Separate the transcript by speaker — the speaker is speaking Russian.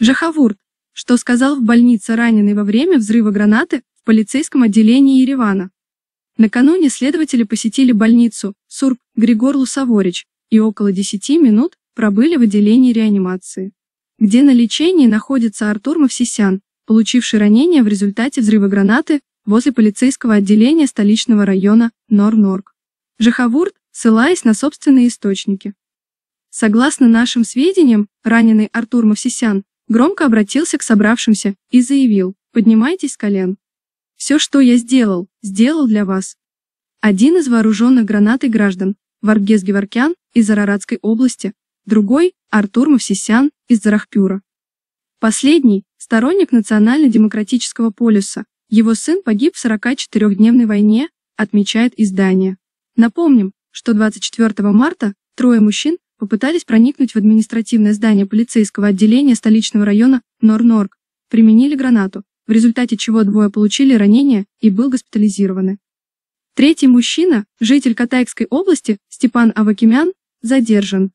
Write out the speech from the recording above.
Speaker 1: Жахавурт, что сказал в больнице раненый во время взрыва гранаты в полицейском отделении Еревана. Накануне следователи посетили больницу Сурб Григор Лусаворич, и около 10 минут пробыли в отделении реанимации, где на лечении находится Артур Мавсисян, получивший ранение в результате взрыва гранаты возле полицейского отделения столичного района Нор-Норк. Жахавурт, ссылаясь на собственные источники. Согласно нашим сведениям, раненый Артур Мавсисян Громко обратился к собравшимся и заявил, поднимайтесь с колен. Все, что я сделал, сделал для вас. Один из вооруженных гранатой граждан, Варгез Геворкян из Араратской области, другой – Артур Мавсисян из Зарахпюра. Последний – сторонник национально-демократического полюса. Его сын погиб в 44-дневной войне, отмечает издание. Напомним, что 24 марта трое мужчин попытались проникнуть в административное здание полицейского отделения столичного района Нор-Норк, применили гранату, в результате чего двое получили ранения и был госпитализированы. Третий мужчина, житель Катайской области, Степан Авакимян, задержан.